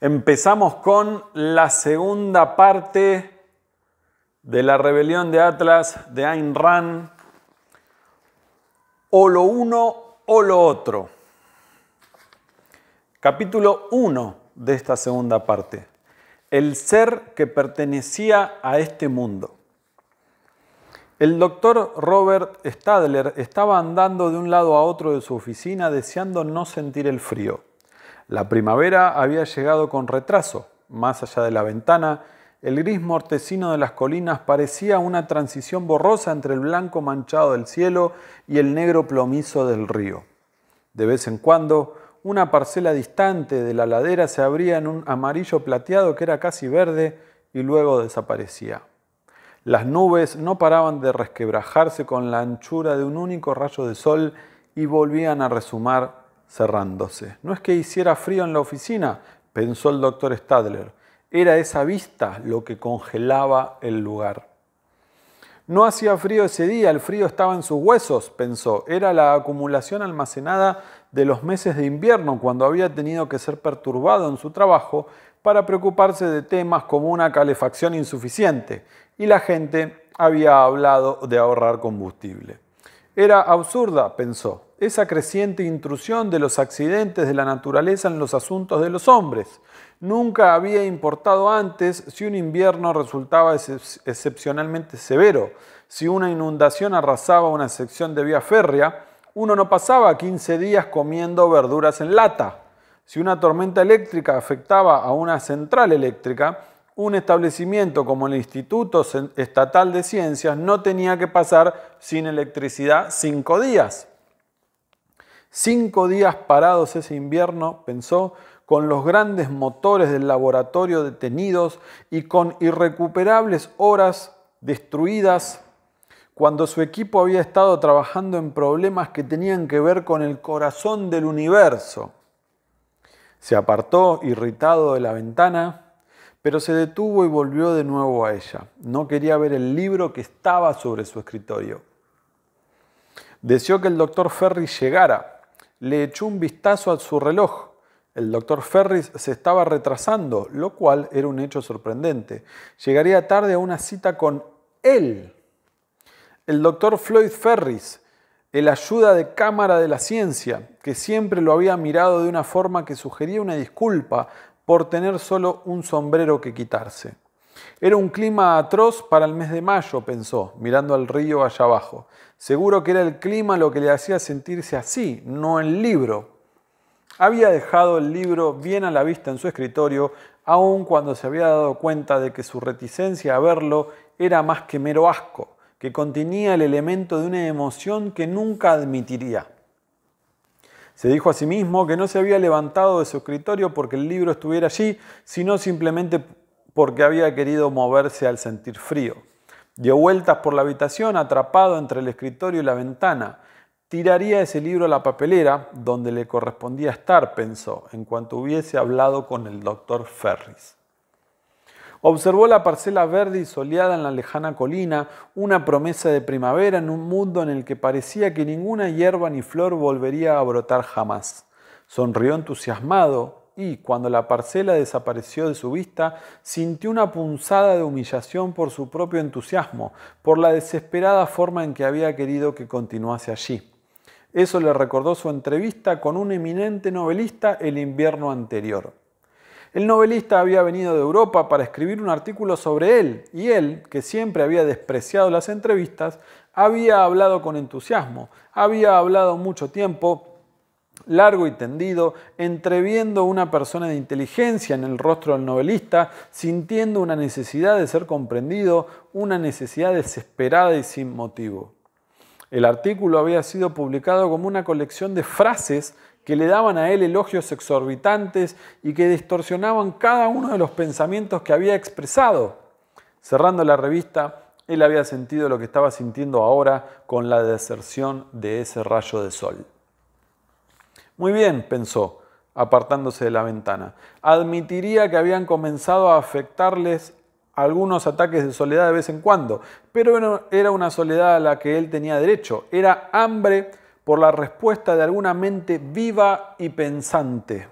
Empezamos con la segunda parte de la rebelión de Atlas de Ayn Rand. O lo uno o lo otro. Capítulo 1 de esta segunda parte. El ser que pertenecía a este mundo. El doctor Robert Stadler estaba andando de un lado a otro de su oficina deseando no sentir el frío. La primavera había llegado con retraso. Más allá de la ventana, el gris mortecino de las colinas parecía una transición borrosa entre el blanco manchado del cielo y el negro plomizo del río. De vez en cuando, una parcela distante de la ladera se abría en un amarillo plateado que era casi verde y luego desaparecía. Las nubes no paraban de resquebrajarse con la anchura de un único rayo de sol y volvían a resumar cerrándose. No es que hiciera frío en la oficina, pensó el doctor Stadler. Era esa vista lo que congelaba el lugar. No hacía frío ese día, el frío estaba en sus huesos, pensó. Era la acumulación almacenada de los meses de invierno cuando había tenido que ser perturbado en su trabajo para preocuparse de temas como una calefacción insuficiente y la gente había hablado de ahorrar combustible. Era absurda, pensó, esa creciente intrusión de los accidentes de la naturaleza en los asuntos de los hombres. Nunca había importado antes si un invierno resultaba excepcionalmente severo, si una inundación arrasaba una sección de vía férrea, uno no pasaba 15 días comiendo verduras en lata. Si una tormenta eléctrica afectaba a una central eléctrica, un establecimiento como el Instituto Estatal de Ciencias no tenía que pasar sin electricidad cinco días. Cinco días parados ese invierno, pensó, con los grandes motores del laboratorio detenidos y con irrecuperables horas destruidas, cuando su equipo había estado trabajando en problemas que tenían que ver con el corazón del universo. Se apartó, irritado, de la ventana pero se detuvo y volvió de nuevo a ella. No quería ver el libro que estaba sobre su escritorio. Deseó que el doctor Ferris llegara. Le echó un vistazo a su reloj. El doctor Ferris se estaba retrasando, lo cual era un hecho sorprendente. Llegaría tarde a una cita con él. El doctor Floyd Ferris, el ayuda de cámara de la ciencia, que siempre lo había mirado de una forma que sugería una disculpa, por tener solo un sombrero que quitarse. Era un clima atroz para el mes de mayo, pensó, mirando al río allá abajo. Seguro que era el clima lo que le hacía sentirse así, no el libro. Había dejado el libro bien a la vista en su escritorio, aun cuando se había dado cuenta de que su reticencia a verlo era más que mero asco, que contenía el elemento de una emoción que nunca admitiría. Se dijo a sí mismo que no se había levantado de su escritorio porque el libro estuviera allí, sino simplemente porque había querido moverse al sentir frío. Dio vueltas por la habitación atrapado entre el escritorio y la ventana. Tiraría ese libro a la papelera donde le correspondía estar, pensó, en cuanto hubiese hablado con el doctor Ferris. Observó la parcela verde y soleada en la lejana colina, una promesa de primavera en un mundo en el que parecía que ninguna hierba ni flor volvería a brotar jamás. Sonrió entusiasmado y, cuando la parcela desapareció de su vista, sintió una punzada de humillación por su propio entusiasmo, por la desesperada forma en que había querido que continuase allí. Eso le recordó su entrevista con un eminente novelista el invierno anterior. El novelista había venido de Europa para escribir un artículo sobre él y él, que siempre había despreciado las entrevistas, había hablado con entusiasmo, había hablado mucho tiempo, largo y tendido, entreviendo una persona de inteligencia en el rostro del novelista, sintiendo una necesidad de ser comprendido, una necesidad desesperada y sin motivo. El artículo había sido publicado como una colección de frases que le daban a él elogios exorbitantes y que distorsionaban cada uno de los pensamientos que había expresado. Cerrando la revista, él había sentido lo que estaba sintiendo ahora con la deserción de ese rayo de sol. Muy bien, pensó, apartándose de la ventana. Admitiría que habían comenzado a afectarles algunos ataques de soledad de vez en cuando, pero era una soledad a la que él tenía derecho. Era hambre por la respuesta de alguna mente viva y pensante.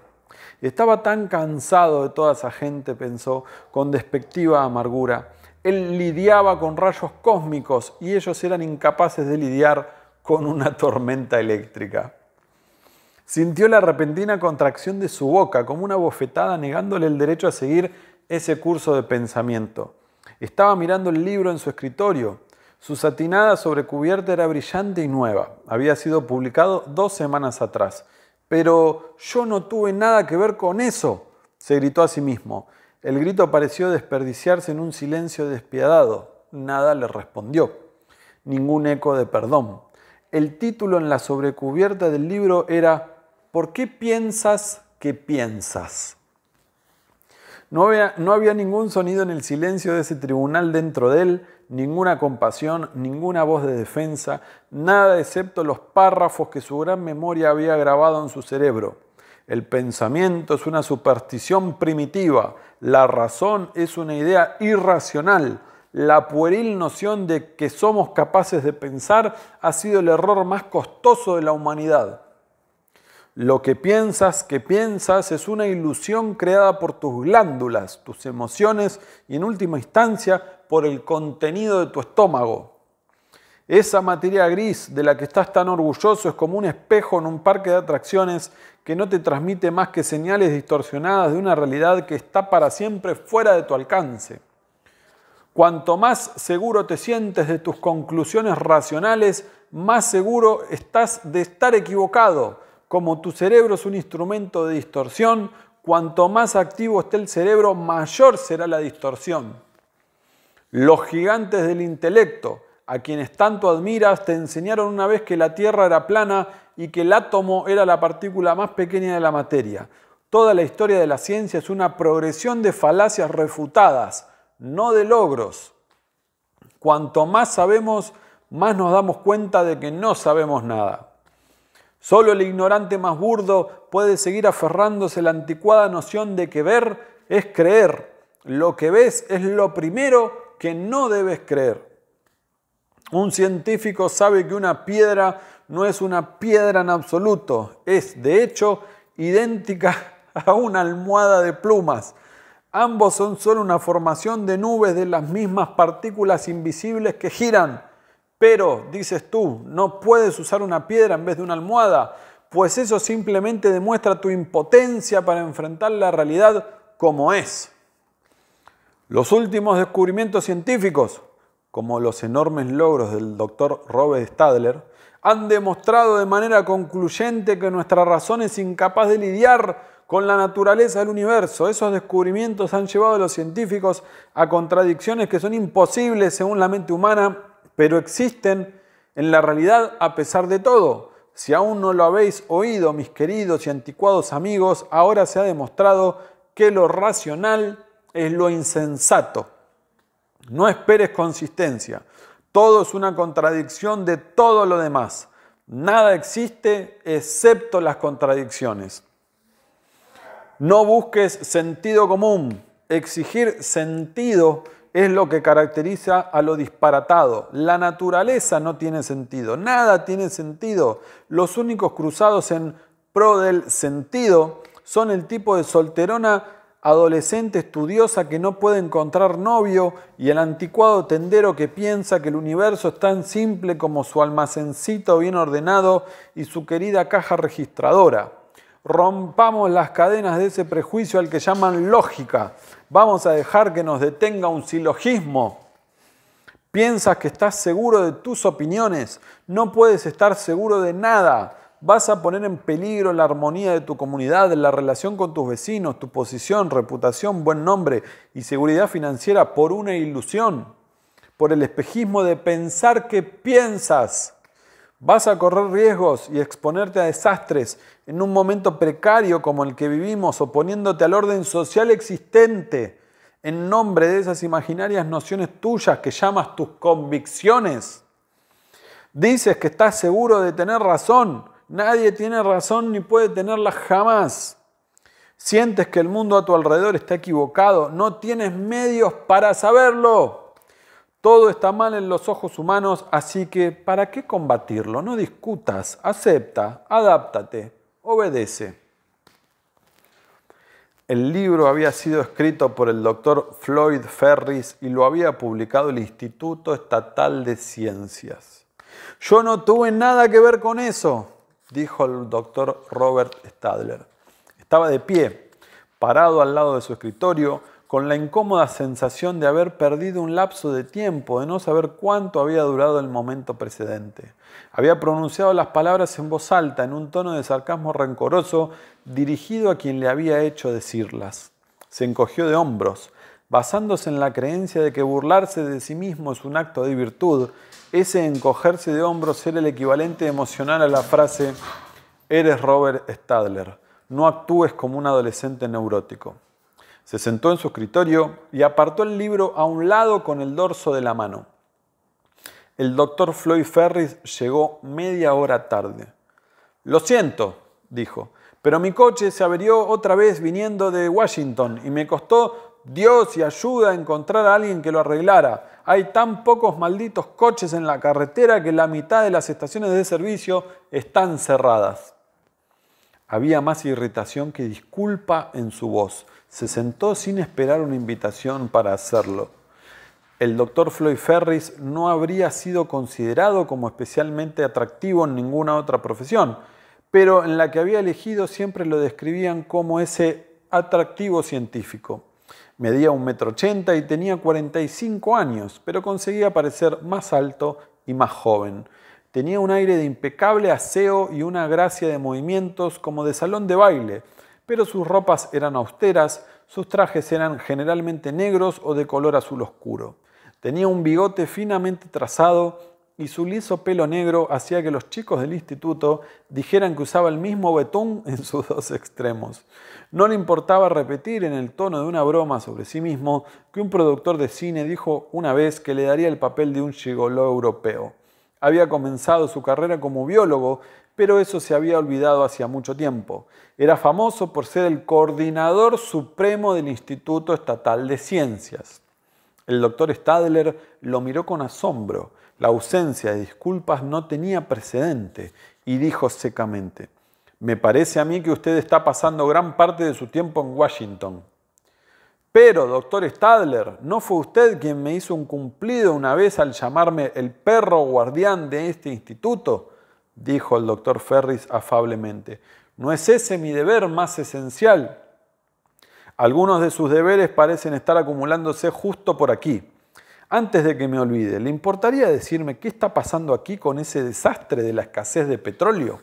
Estaba tan cansado de toda esa gente, pensó, con despectiva amargura. Él lidiaba con rayos cósmicos y ellos eran incapaces de lidiar con una tormenta eléctrica. Sintió la repentina contracción de su boca como una bofetada negándole el derecho a seguir ese curso de pensamiento. Estaba mirando el libro en su escritorio. Su satinada sobrecubierta era brillante y nueva. Había sido publicado dos semanas atrás. Pero yo no tuve nada que ver con eso, se gritó a sí mismo. El grito pareció desperdiciarse en un silencio despiadado. Nada le respondió. Ningún eco de perdón. El título en la sobrecubierta del libro era ¿Por qué piensas que piensas? No había, no había ningún sonido en el silencio de ese tribunal dentro de él ninguna compasión, ninguna voz de defensa, nada excepto los párrafos que su gran memoria había grabado en su cerebro. El pensamiento es una superstición primitiva, la razón es una idea irracional. La pueril noción de que somos capaces de pensar ha sido el error más costoso de la humanidad. Lo que piensas que piensas es una ilusión creada por tus glándulas, tus emociones y en última instancia por el contenido de tu estómago. Esa materia gris de la que estás tan orgulloso es como un espejo en un parque de atracciones que no te transmite más que señales distorsionadas de una realidad que está para siempre fuera de tu alcance. Cuanto más seguro te sientes de tus conclusiones racionales, más seguro estás de estar equivocado. Como tu cerebro es un instrumento de distorsión, cuanto más activo esté el cerebro, mayor será la distorsión. Los gigantes del intelecto, a quienes tanto admiras, te enseñaron una vez que la Tierra era plana y que el átomo era la partícula más pequeña de la materia. Toda la historia de la ciencia es una progresión de falacias refutadas, no de logros. Cuanto más sabemos, más nos damos cuenta de que no sabemos nada. Solo el ignorante más burdo puede seguir aferrándose a la anticuada noción de que ver es creer. Lo que ves es lo primero que no debes creer. Un científico sabe que una piedra no es una piedra en absoluto, es de hecho idéntica a una almohada de plumas. Ambos son solo una formación de nubes de las mismas partículas invisibles que giran. Pero, dices tú, no puedes usar una piedra en vez de una almohada, pues eso simplemente demuestra tu impotencia para enfrentar la realidad como es. Los últimos descubrimientos científicos, como los enormes logros del doctor Robert Stadler, han demostrado de manera concluyente que nuestra razón es incapaz de lidiar con la naturaleza del universo. Esos descubrimientos han llevado a los científicos a contradicciones que son imposibles según la mente humana, pero existen en la realidad a pesar de todo. Si aún no lo habéis oído, mis queridos y anticuados amigos, ahora se ha demostrado que lo racional es lo insensato. No esperes consistencia. Todo es una contradicción de todo lo demás. Nada existe excepto las contradicciones. No busques sentido común. Exigir sentido es lo que caracteriza a lo disparatado. La naturaleza no tiene sentido. Nada tiene sentido. Los únicos cruzados en pro del sentido son el tipo de solterona adolescente estudiosa que no puede encontrar novio y el anticuado tendero que piensa que el universo es tan simple como su almacencito bien ordenado y su querida caja registradora. Rompamos las cadenas de ese prejuicio al que llaman lógica. Vamos a dejar que nos detenga un silogismo. Piensas que estás seguro de tus opiniones. No puedes estar seguro de nada vas a poner en peligro la armonía de tu comunidad, la relación con tus vecinos, tu posición, reputación, buen nombre y seguridad financiera por una ilusión, por el espejismo de pensar que piensas. Vas a correr riesgos y exponerte a desastres en un momento precario como el que vivimos, oponiéndote al orden social existente en nombre de esas imaginarias nociones tuyas que llamas tus convicciones. Dices que estás seguro de tener razón, Nadie tiene razón ni puede tenerla jamás. Sientes que el mundo a tu alrededor está equivocado. No tienes medios para saberlo. Todo está mal en los ojos humanos, así que ¿para qué combatirlo? No discutas, acepta, adáptate, obedece. El libro había sido escrito por el doctor Floyd Ferris y lo había publicado el Instituto Estatal de Ciencias. Yo no tuve nada que ver con eso dijo el doctor Robert Stadler. Estaba de pie, parado al lado de su escritorio, con la incómoda sensación de haber perdido un lapso de tiempo, de no saber cuánto había durado el momento precedente. Había pronunciado las palabras en voz alta, en un tono de sarcasmo rencoroso, dirigido a quien le había hecho decirlas. Se encogió de hombros, basándose en la creencia de que burlarse de sí mismo es un acto de virtud, ese encogerse de hombros era el equivalente emocional a la frase, eres Robert Stadler, no actúes como un adolescente neurótico. Se sentó en su escritorio y apartó el libro a un lado con el dorso de la mano. El doctor Floyd Ferris llegó media hora tarde. Lo siento, dijo, pero mi coche se averió otra vez viniendo de Washington y me costó Dios y ayuda a encontrar a alguien que lo arreglara. Hay tan pocos malditos coches en la carretera que la mitad de las estaciones de servicio están cerradas. Había más irritación que disculpa en su voz. Se sentó sin esperar una invitación para hacerlo. El doctor Floyd Ferris no habría sido considerado como especialmente atractivo en ninguna otra profesión, pero en la que había elegido siempre lo describían como ese atractivo científico. Medía un metro ochenta y tenía 45 años, pero conseguía parecer más alto y más joven. Tenía un aire de impecable aseo y una gracia de movimientos como de salón de baile, pero sus ropas eran austeras, sus trajes eran generalmente negros o de color azul oscuro. Tenía un bigote finamente trazado y su liso pelo negro hacía que los chicos del instituto dijeran que usaba el mismo betún en sus dos extremos. No le importaba repetir en el tono de una broma sobre sí mismo que un productor de cine dijo una vez que le daría el papel de un gigolo europeo. Había comenzado su carrera como biólogo, pero eso se había olvidado hacía mucho tiempo. Era famoso por ser el coordinador supremo del Instituto Estatal de Ciencias. El doctor Stadler lo miró con asombro la ausencia de disculpas no tenía precedente y dijo secamente, me parece a mí que usted está pasando gran parte de su tiempo en Washington. Pero, doctor Stadler, ¿no fue usted quien me hizo un cumplido una vez al llamarme el perro guardián de este instituto? dijo el doctor Ferris afablemente. ¿No es ese mi deber más esencial? Algunos de sus deberes parecen estar acumulándose justo por aquí. Antes de que me olvide, ¿le importaría decirme qué está pasando aquí con ese desastre de la escasez de petróleo?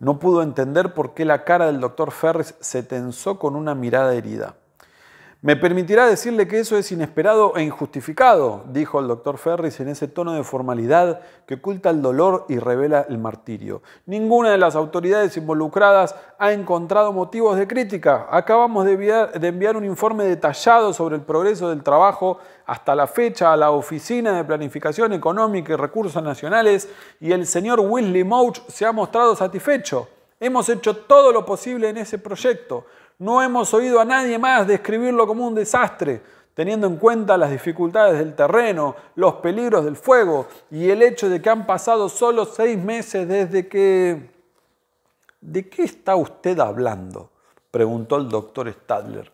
No pudo entender por qué la cara del doctor Ferris se tensó con una mirada herida. Me permitirá decirle que eso es inesperado e injustificado, dijo el doctor Ferris en ese tono de formalidad que oculta el dolor y revela el martirio. Ninguna de las autoridades involucradas ha encontrado motivos de crítica. Acabamos de enviar, un informe detallado sobre el progreso del trabajo hasta la fecha a la Oficina de Planificación Económica y Recursos Nacionales y el señor Wesley Mouch se ha mostrado satisfecho. Hemos hecho todo lo posible en ese proyecto. No hemos oído a nadie más describirlo como un desastre, teniendo en cuenta las dificultades del terreno, los peligros del fuego y el hecho de que han pasado solo seis meses desde que... ¿De qué está usted hablando? preguntó el doctor Stadler.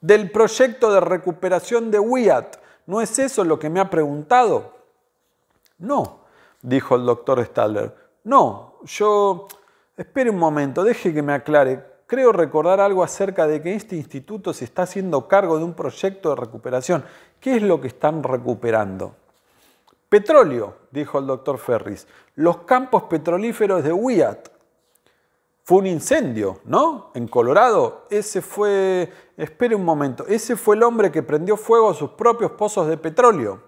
Del proyecto de recuperación de Wyatt. ¿No es eso lo que me ha preguntado? No, dijo el doctor Stadler. No, yo... Espere un momento, deje que me aclare. Creo recordar algo acerca de que este instituto se está haciendo cargo de un proyecto de recuperación. ¿Qué es lo que están recuperando? Petróleo, dijo el doctor Ferris. Los campos petrolíferos de Wyatt. Fue un incendio, ¿no? En Colorado. Ese fue, espere un momento, ese fue el hombre que prendió fuego a sus propios pozos de petróleo.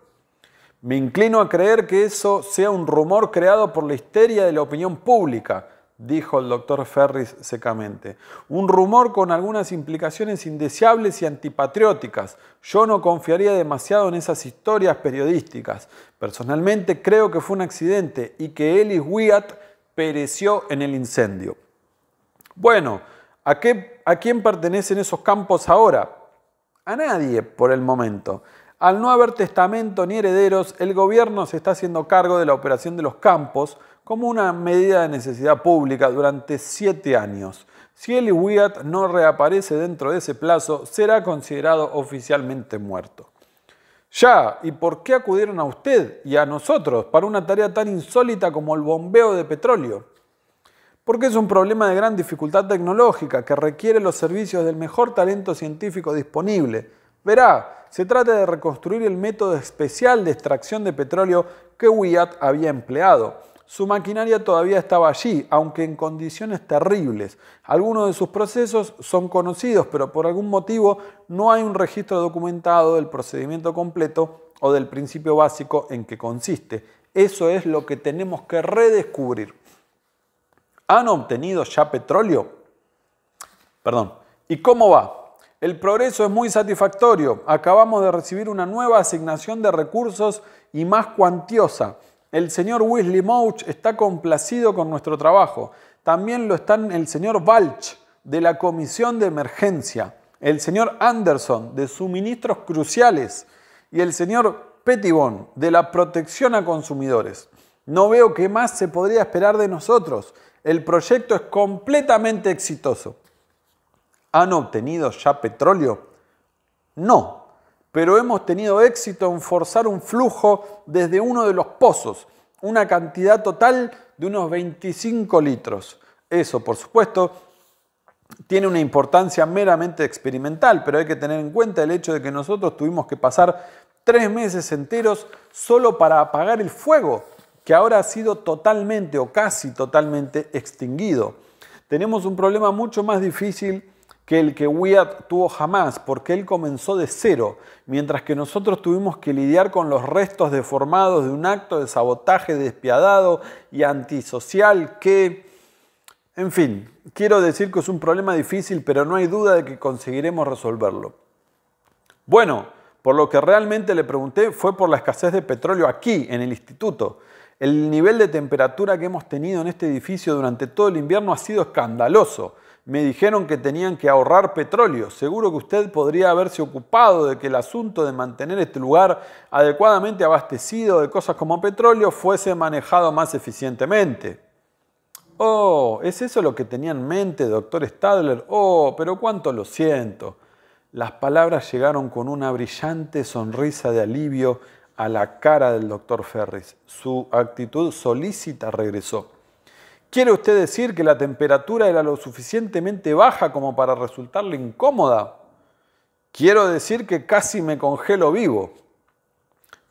Me inclino a creer que eso sea un rumor creado por la histeria de la opinión pública dijo el doctor Ferris secamente. Un rumor con algunas implicaciones indeseables y antipatrióticas. Yo no confiaría demasiado en esas historias periodísticas. Personalmente creo que fue un accidente y que Ellis Wyatt pereció en el incendio. Bueno, ¿a, qué, ¿a quién pertenecen esos campos ahora? A nadie por el momento. Al no haber testamento ni herederos, el gobierno se está haciendo cargo de la operación de los campos, como una medida de necesidad pública durante siete años. Si Eli Wyatt no reaparece dentro de ese plazo, será considerado oficialmente muerto. Ya, ¿y por qué acudieron a usted y a nosotros para una tarea tan insólita como el bombeo de petróleo? Porque es un problema de gran dificultad tecnológica que requiere los servicios del mejor talento científico disponible. Verá, se trata de reconstruir el método especial de extracción de petróleo que Wyatt había empleado su maquinaria todavía estaba allí, aunque en condiciones terribles. Algunos de sus procesos son conocidos, pero por algún motivo no hay un registro documentado del procedimiento completo o del principio básico en que consiste. Eso es lo que tenemos que redescubrir. ¿Han obtenido ya petróleo? Perdón. ¿Y cómo va? El progreso es muy satisfactorio. Acabamos de recibir una nueva asignación de recursos y más cuantiosa. El señor Wesley Mouch está complacido con nuestro trabajo. También lo están el señor Balch, de la Comisión de Emergencia, el señor Anderson, de Suministros Cruciales, y el señor Pettibon, de la Protección a Consumidores. No veo qué más se podría esperar de nosotros. El proyecto es completamente exitoso. ¿Han obtenido ya petróleo? No, pero hemos tenido éxito en forzar un flujo desde uno de los pozos, una cantidad total de unos 25 litros. Eso, por supuesto, tiene una importancia meramente experimental, pero hay que tener en cuenta el hecho de que nosotros tuvimos que pasar tres meses enteros solo para apagar el fuego, que ahora ha sido totalmente o casi totalmente extinguido. Tenemos un problema mucho más difícil que el que Wyatt tuvo jamás, porque él comenzó de cero, mientras que nosotros tuvimos que lidiar con los restos deformados de un acto de sabotaje despiadado y antisocial que... En fin, quiero decir que es un problema difícil, pero no hay duda de que conseguiremos resolverlo. Bueno, por lo que realmente le pregunté fue por la escasez de petróleo aquí, en el instituto. El nivel de temperatura que hemos tenido en este edificio durante todo el invierno ha sido escandaloso. Me dijeron que tenían que ahorrar petróleo. Seguro que usted podría haberse ocupado de que el asunto de mantener este lugar adecuadamente abastecido de cosas como petróleo fuese manejado más eficientemente. Oh, ¿es eso lo que tenía en mente, doctor Stadler? Oh, pero cuánto lo siento. Las palabras llegaron con una brillante sonrisa de alivio a la cara del doctor Ferris. Su actitud solícita regresó. ¿Quiere usted decir que la temperatura era lo suficientemente baja como para resultarle incómoda? Quiero decir que casi me congelo vivo.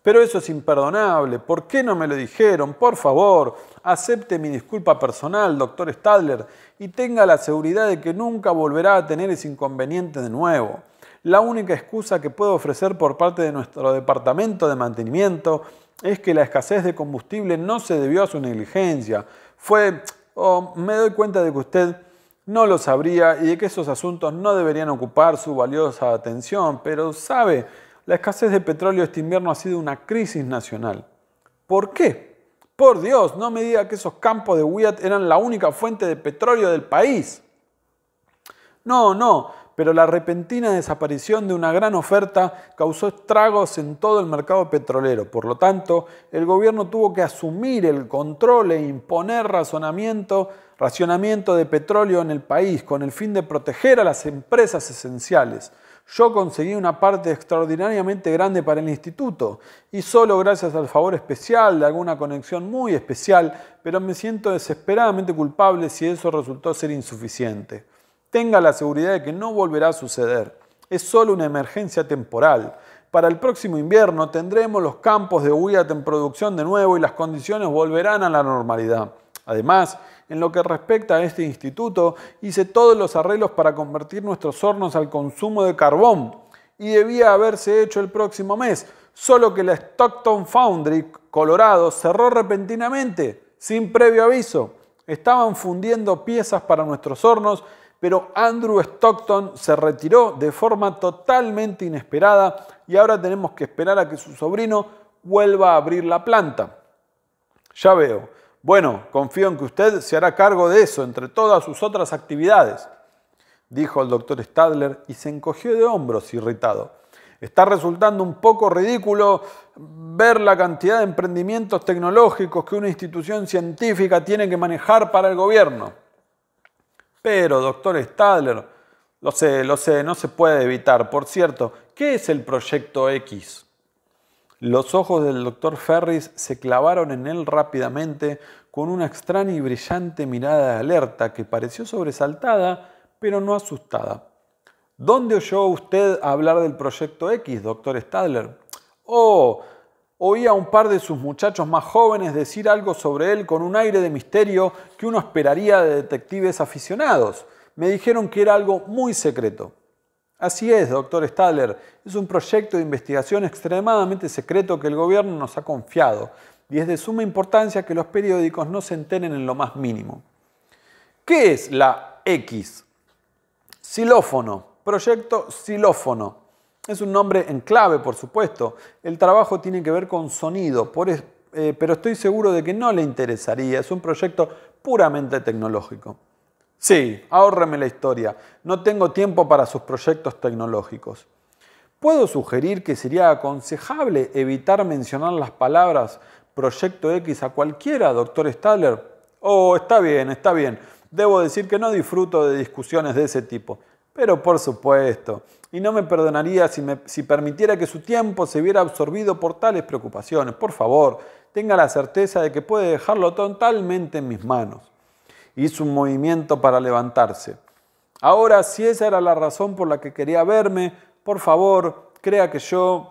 Pero eso es imperdonable. ¿Por qué no me lo dijeron? Por favor, acepte mi disculpa personal, doctor Stadler, y tenga la seguridad de que nunca volverá a tener ese inconveniente de nuevo. La única excusa que puedo ofrecer por parte de nuestro departamento de mantenimiento es que la escasez de combustible no se debió a su negligencia, fue, oh, me doy cuenta de que usted no lo sabría y de que esos asuntos no deberían ocupar su valiosa atención, pero sabe, la escasez de petróleo este invierno ha sido una crisis nacional. ¿Por qué? Por Dios, no me diga que esos campos de Wyatt eran la única fuente de petróleo del país. No, no, pero la repentina desaparición de una gran oferta causó estragos en todo el mercado petrolero. Por lo tanto, el gobierno tuvo que asumir el control e imponer razonamiento, racionamiento de petróleo en el país con el fin de proteger a las empresas esenciales. Yo conseguí una parte extraordinariamente grande para el instituto y solo gracias al favor especial de alguna conexión muy especial, pero me siento desesperadamente culpable si eso resultó ser insuficiente tenga la seguridad de que no volverá a suceder. Es solo una emergencia temporal. Para el próximo invierno tendremos los campos de Wyatt en producción de nuevo y las condiciones volverán a la normalidad. Además, en lo que respecta a este instituto, hice todos los arreglos para convertir nuestros hornos al consumo de carbón y debía haberse hecho el próximo mes, solo que la Stockton Foundry, Colorado, cerró repentinamente, sin previo aviso. Estaban fundiendo piezas para nuestros hornos pero Andrew Stockton se retiró de forma totalmente inesperada y ahora tenemos que esperar a que su sobrino vuelva a abrir la planta. Ya veo. Bueno, confío en que usted se hará cargo de eso entre todas sus otras actividades, dijo el doctor Stadler y se encogió de hombros irritado. Está resultando un poco ridículo ver la cantidad de emprendimientos tecnológicos que una institución científica tiene que manejar para el gobierno. Pero, doctor Stadler, lo sé, lo sé, no se puede evitar. Por cierto, ¿qué es el proyecto X? Los ojos del doctor Ferris se clavaron en él rápidamente con una extraña y brillante mirada de alerta que pareció sobresaltada, pero no asustada. ¿Dónde oyó usted hablar del proyecto X, doctor Stadler? Oh, Oí a un par de sus muchachos más jóvenes decir algo sobre él con un aire de misterio que uno esperaría de detectives aficionados. Me dijeron que era algo muy secreto. Así es, doctor Stadler, es un proyecto de investigación extremadamente secreto que el gobierno nos ha confiado y es de suma importancia que los periódicos no se enteren en lo más mínimo. ¿Qué es la X? Xilófono, proyecto xilófono. Es un nombre en clave, por supuesto. El trabajo tiene que ver con sonido, eh, pero estoy seguro de que no le interesaría. Es un proyecto puramente tecnológico. Sí, ahórreme la historia. No tengo tiempo para sus proyectos tecnológicos. ¿Puedo sugerir que sería aconsejable evitar mencionar las palabras Proyecto X a cualquiera, doctor Stadler? Oh, está bien, está bien. Debo decir que no disfruto de discusiones de ese tipo. Pero por supuesto, y no me perdonaría si, permitiera que su tiempo se viera absorbido por tales preocupaciones. Por favor, tenga la certeza de que puede dejarlo totalmente en mis manos. Hizo un movimiento para levantarse. Ahora, si esa era la razón por la que quería verme, por favor, crea que yo...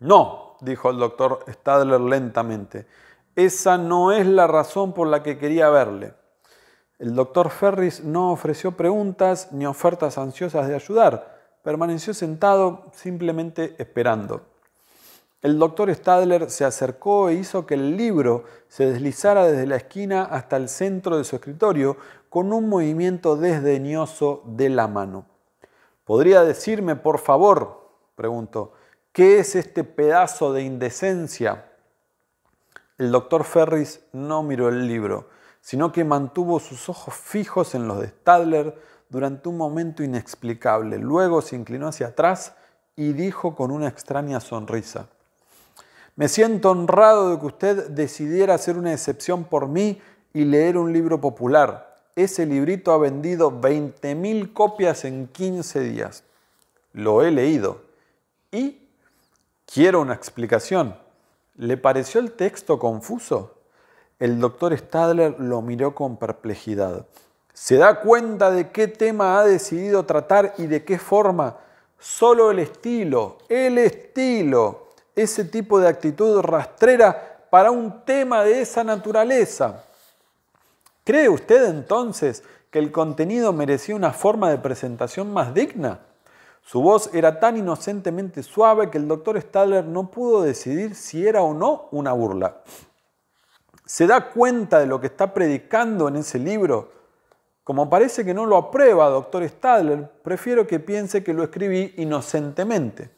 No, dijo el doctor Stadler lentamente. Esa no es la razón por la que quería verle. El doctor Ferris no ofreció preguntas ni ofertas ansiosas de ayudar. Permaneció sentado, simplemente esperando. El doctor Stadler se acercó e hizo que el libro se deslizara desde la esquina hasta el centro de su escritorio con un movimiento desdeñoso de la mano. ¿Podría decirme, por favor, preguntó, qué es este pedazo de indecencia? El doctor Ferris no miró el libro sino que mantuvo sus ojos fijos en los de Stadler durante un momento inexplicable. Luego se inclinó hacia atrás y dijo con una extraña sonrisa, me siento honrado de que usted decidiera hacer una excepción por mí y leer un libro popular. Ese librito ha vendido 20.000 copias en 15 días. Lo he leído. Y quiero una explicación. ¿Le pareció el texto confuso? El doctor Stadler lo miró con perplejidad. ¿Se da cuenta de qué tema ha decidido tratar y de qué forma? Solo el estilo, el estilo, ese tipo de actitud rastrera para un tema de esa naturaleza. ¿Cree usted entonces que el contenido merecía una forma de presentación más digna? Su voz era tan inocentemente suave que el doctor Stadler no pudo decidir si era o no una burla se da cuenta de lo que está predicando en ese libro, como parece que no lo aprueba doctor Stadler, prefiero que piense que lo escribí inocentemente.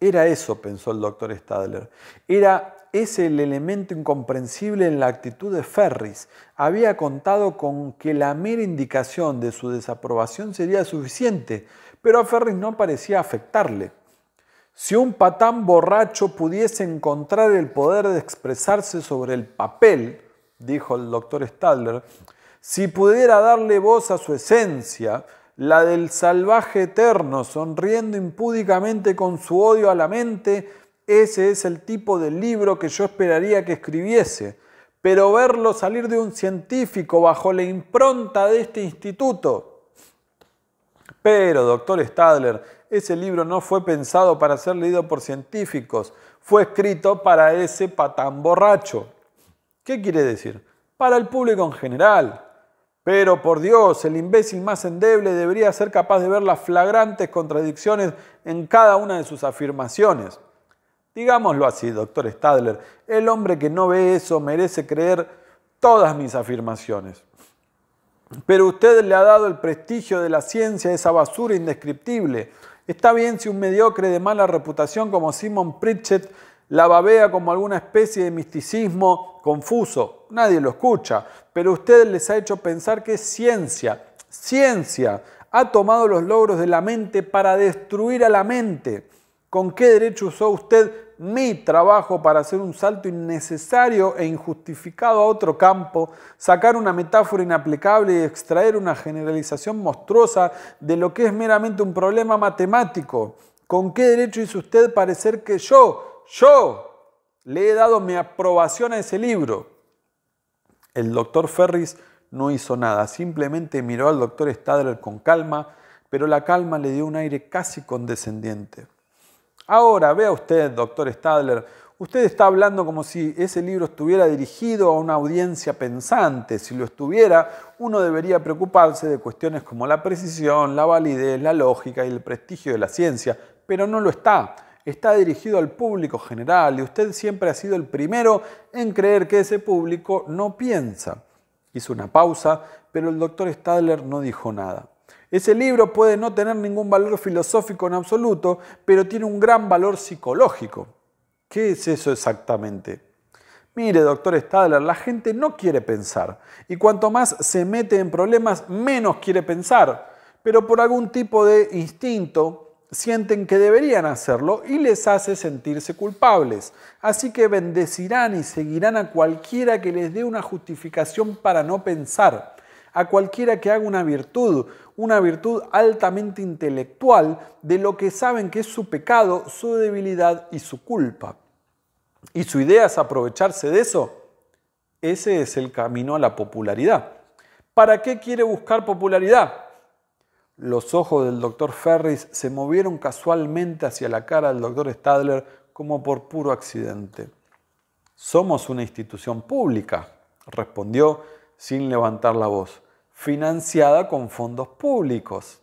Era eso, pensó el doctor Stadler. Era ese el elemento incomprensible en la actitud de Ferris. Había contado con que la mera indicación de su desaprobación sería suficiente, pero a Ferris no parecía afectarle. Si un patán borracho pudiese encontrar el poder de expresarse sobre el papel, dijo el doctor Stadler, si pudiera darle voz a su esencia, la del salvaje eterno, sonriendo impúdicamente con su odio a la mente, ese es el tipo de libro que yo esperaría que escribiese. Pero verlo salir de un científico bajo la impronta de este instituto. Pero, doctor Stadler, ese libro no fue pensado para ser leído por científicos, fue escrito para ese patán borracho. ¿Qué quiere decir? Para el público en general. Pero por Dios, el imbécil más endeble debería ser capaz de ver las flagrantes contradicciones en cada una de sus afirmaciones. Digámoslo así, doctor Stadler, el hombre que no ve eso merece creer todas mis afirmaciones. Pero usted le ha dado el prestigio de la ciencia a esa basura indescriptible Está bien si un mediocre de mala reputación como Simon Pritchett la babea como alguna especie de misticismo confuso. Nadie lo escucha, pero usted les ha hecho pensar que ciencia. Ciencia ha tomado los logros de la mente para destruir a la mente. ¿Con qué derecho usó usted mi trabajo para hacer un salto innecesario e injustificado a otro campo, sacar una metáfora inaplicable y extraer una generalización monstruosa de lo que es meramente un problema matemático. ¿Con qué derecho hizo usted parecer que yo, yo, le he dado mi aprobación a ese libro? El doctor Ferris no hizo nada, simplemente miró al doctor Stadler con calma, pero la calma le dio un aire casi condescendiente. Ahora, vea usted, doctor Stadler, usted está hablando como si ese libro estuviera dirigido a una audiencia pensante. Si lo estuviera, uno debería preocuparse de cuestiones como la precisión, la validez, la lógica y el prestigio de la ciencia, pero no lo está. Está dirigido al público general y usted siempre ha sido el primero en creer que ese público no piensa. Hizo una pausa, pero el doctor Stadler no dijo nada. Ese libro puede no tener ningún valor filosófico en absoluto, pero tiene un gran valor psicológico. ¿Qué es eso exactamente? Mire, doctor Stadler, la gente no quiere pensar y cuanto más se mete en problemas, menos quiere pensar, pero por algún tipo de instinto sienten que deberían hacerlo y les hace sentirse culpables. Así que bendecirán y seguirán a cualquiera que les dé una justificación para no pensar, a cualquiera que haga una virtud, una virtud altamente intelectual de lo que saben que es su pecado, su debilidad y su culpa. Y su idea es aprovecharse de eso. Ese es el camino a la popularidad. ¿Para qué quiere buscar popularidad? Los ojos del doctor Ferris se movieron casualmente hacia la cara del doctor Stadler como por puro accidente. Somos una institución pública, respondió sin levantar la voz financiada con fondos públicos.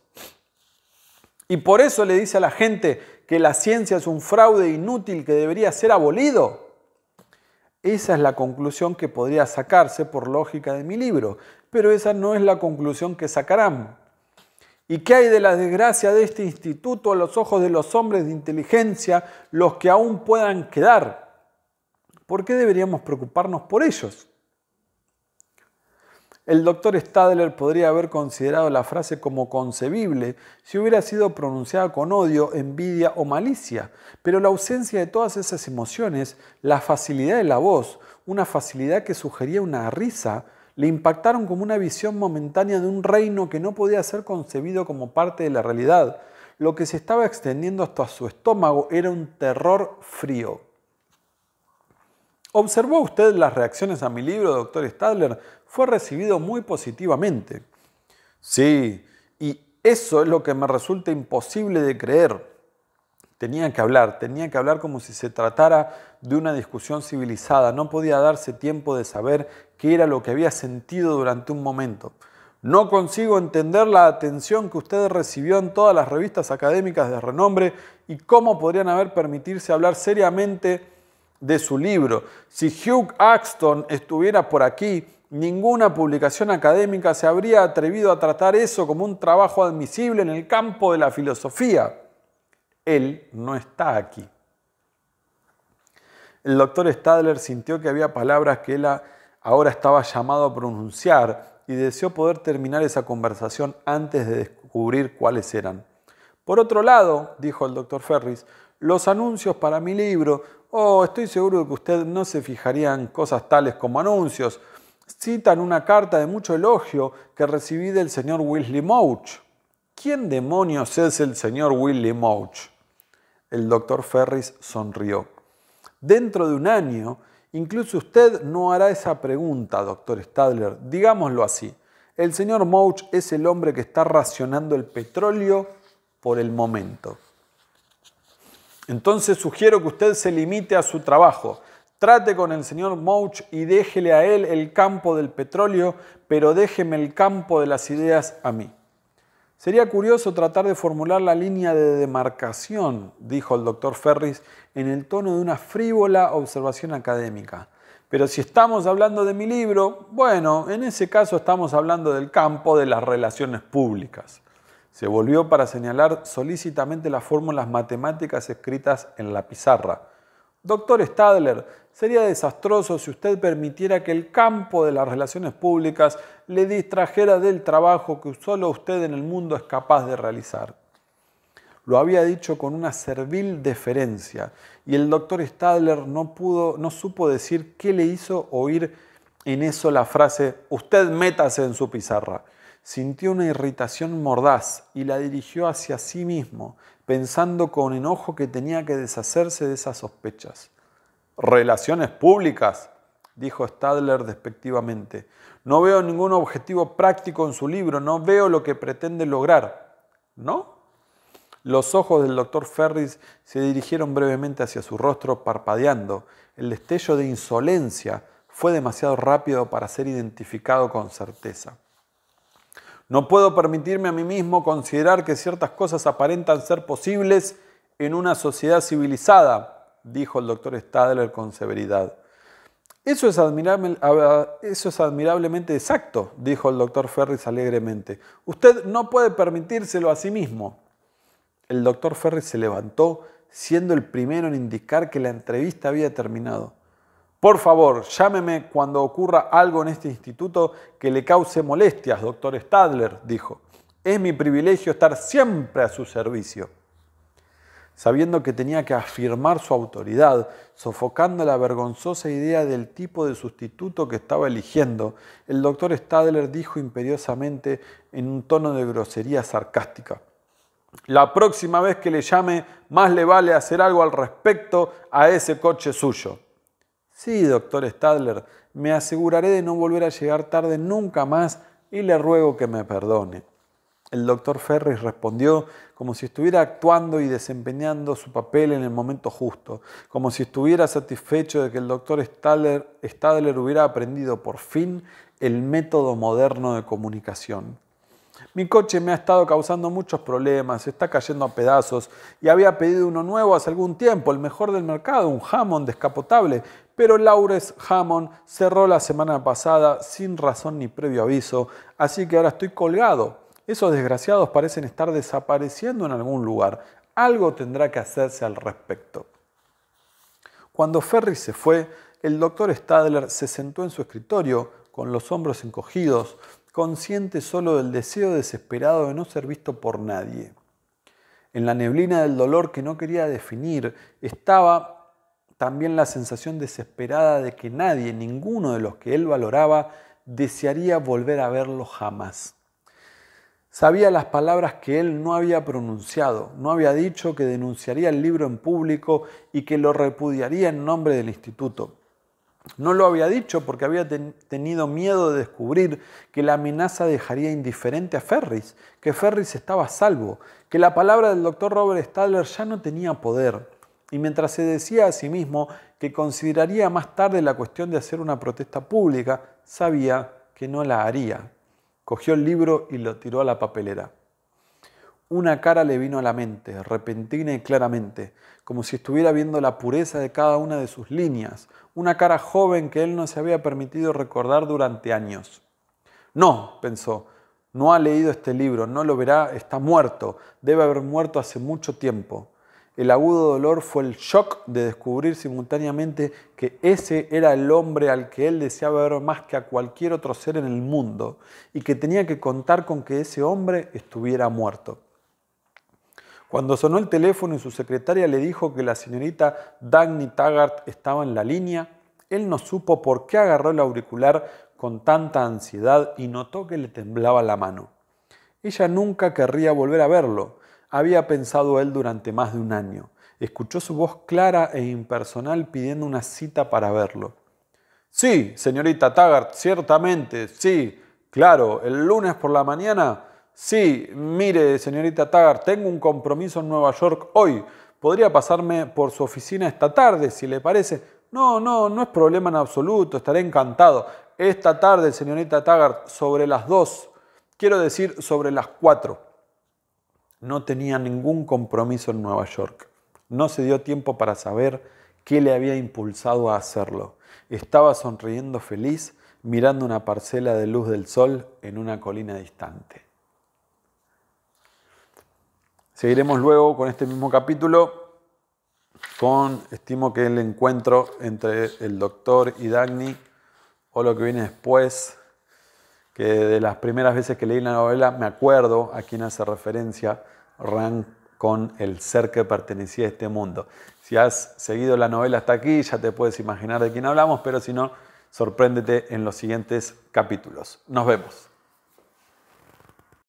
Y por eso le dice a la gente que la ciencia es un fraude inútil que debería ser abolido. Esa es la conclusión que podría sacarse por lógica de mi libro, pero esa no es la conclusión que sacarán. ¿Y qué hay de la desgracia de este instituto a los ojos de los hombres de inteligencia, los que aún puedan quedar? ¿Por qué deberíamos preocuparnos por ellos? El doctor Stadler podría haber considerado la frase como concebible si hubiera sido pronunciada con odio, envidia o malicia, pero la ausencia de todas esas emociones, la facilidad de la voz, una facilidad que sugería una risa, le impactaron como una visión momentánea de un reino que no podía ser concebido como parte de la realidad. Lo que se estaba extendiendo hasta su estómago era un terror frío. ¿Observó usted las reacciones a mi libro, doctor Stadler? fue recibido muy positivamente. Sí, y eso es lo que me resulta imposible de creer. Tenía que hablar, tenía que hablar como si se tratara de una discusión civilizada. No podía darse tiempo de saber qué era lo que había sentido durante un momento. No consigo entender la atención que usted recibió en todas las revistas académicas de renombre y cómo podrían haber permitirse hablar seriamente de su libro. Si Hugh Axton estuviera por aquí, ninguna publicación académica se habría atrevido a tratar eso como un trabajo admisible en el campo de la filosofía. Él no está aquí. El doctor Stadler sintió que había palabras que él ahora estaba llamado a pronunciar y deseó poder terminar esa conversación antes de descubrir cuáles eran. Por otro lado, dijo el doctor Ferris, los anuncios para mi libro «Oh, estoy seguro de que usted no se fijaría en cosas tales como anuncios. Citan una carta de mucho elogio que recibí del señor Willy Mouch. ¿Quién demonios es el señor Willy Mouch? El doctor Ferris sonrió. Dentro de un año, incluso usted no hará esa pregunta, doctor Stadler. Digámoslo así. El señor Mouch es el hombre que está racionando el petróleo por el momento. Entonces sugiero que usted se limite a su trabajo. Trate con el señor Mouch y déjele a él el campo del petróleo, pero déjeme el campo de las ideas a mí. Sería curioso tratar de formular la línea de demarcación, dijo el doctor Ferris en el tono de una frívola observación académica. Pero si estamos hablando de mi libro, bueno, en ese caso estamos hablando del campo de las relaciones públicas. Se volvió para señalar solícitamente las fórmulas matemáticas escritas en la pizarra. Doctor Stadler, sería desastroso si usted permitiera que el campo de las relaciones públicas le distrajera del trabajo que solo usted en el mundo es capaz de realizar. Lo había dicho con una servil deferencia y el doctor Stadler no, pudo, no supo decir qué le hizo oír en eso la frase, usted métase en su pizarra sintió una irritación mordaz y la dirigió hacia sí mismo, pensando con enojo que tenía que deshacerse de esas sospechas. Relaciones públicas, dijo Stadler despectivamente. No veo ningún objetivo práctico en su libro, no veo lo que pretende lograr. ¿No? Los ojos del doctor Ferris se dirigieron brevemente hacia su rostro, parpadeando. El destello de insolencia fue demasiado rápido para ser identificado con certeza. No puedo permitirme a mí mismo considerar que ciertas cosas aparentan ser posibles en una sociedad civilizada, dijo el doctor Stadler con severidad. Eso es, admirablemente exacto, dijo el doctor Ferris alegremente. Usted no puede permitírselo a sí mismo. El doctor Ferris se levantó, siendo el primero en indicar que la entrevista había terminado. Por favor, llámeme cuando ocurra algo en este instituto que le cause molestias, doctor Stadler, dijo. Es mi privilegio estar siempre a su servicio. Sabiendo que tenía que afirmar su autoridad, sofocando la vergonzosa idea del tipo de sustituto que estaba eligiendo, el doctor Stadler dijo imperiosamente en un tono de grosería sarcástica. La próxima vez que le llame, más le vale hacer algo al respecto a ese coche suyo. Sí, doctor Stadler, me aseguraré de no volver a llegar tarde nunca más y le ruego que me perdone. El doctor Ferris respondió como si estuviera actuando y desempeñando su papel en el momento justo, como si estuviera satisfecho de que el doctor Stadler, hubiera aprendido por fin el método moderno de comunicación. Mi coche me ha estado causando muchos problemas, está cayendo a pedazos y había pedido uno nuevo hace algún tiempo, el mejor del mercado, un Hammond descapotable, pero Laures Hammond cerró la semana pasada sin razón ni previo aviso, así que ahora estoy colgado. Esos desgraciados parecen estar desapareciendo en algún lugar. Algo tendrá que hacerse al respecto. Cuando Ferry se fue, el doctor Stadler se sentó en su escritorio con los hombros encogidos, consciente solo del deseo desesperado de no ser visto por nadie. En la neblina del dolor que no quería definir estaba también la sensación desesperada de que nadie, ninguno de los que él valoraba, desearía volver a verlo jamás. Sabía las palabras que él no había pronunciado, no había dicho que denunciaría el libro en público y que lo repudiaría en nombre del instituto. No lo había dicho porque había tenido miedo de descubrir que la amenaza dejaría indiferente a Ferris, que Ferris estaba a salvo, que la palabra del doctor Robert Stadler ya no tenía poder. Y mientras se decía a sí mismo que consideraría más tarde la cuestión de hacer una protesta pública, sabía que no la haría. Cogió el libro y lo tiró a la papelera una cara le vino a la mente, repentina y claramente, como si estuviera viendo la pureza de cada una de sus líneas, una cara joven que él no se había permitido recordar durante años. No, pensó, no ha leído este libro, no lo verá, está muerto, debe haber muerto hace mucho tiempo. El agudo dolor fue el shock de descubrir simultáneamente que ese era el hombre al que él deseaba ver más que a cualquier otro ser en el mundo y que tenía que contar con que ese hombre estuviera muerto. Cuando sonó el teléfono y su secretaria le dijo que la señorita Dagny Taggart estaba en la línea, él no supo por qué agarró el auricular con tanta ansiedad y notó que le temblaba la mano. Ella nunca querría volver a verlo, había pensado él durante más de un año. Escuchó su voz clara e impersonal pidiendo una cita para verlo. Sí, señorita Taggart, ciertamente, sí, claro, el lunes por la mañana Sí, mire, señorita Taggart, tengo un compromiso en Nueva York hoy. Podría pasarme por su oficina esta tarde, si le parece. No, no, no es problema en absoluto, estaré encantado. Esta tarde, señorita Taggart, sobre las dos, quiero decir sobre las cuatro. No tenía ningún compromiso en Nueva York. No se dio tiempo para saber qué le había impulsado a hacerlo. Estaba sonriendo feliz, mirando una parcela de luz del sol en una colina distante. Seguiremos luego con este mismo capítulo, con, estimo que el encuentro entre el doctor y Dagny, o lo que viene después, que de las primeras veces que leí la novela me acuerdo a quién hace referencia Rank con el ser que pertenecía a este mundo. Si has seguido la novela hasta aquí, ya te puedes imaginar de quién hablamos, pero si no, sorpréndete en los siguientes capítulos. Nos vemos.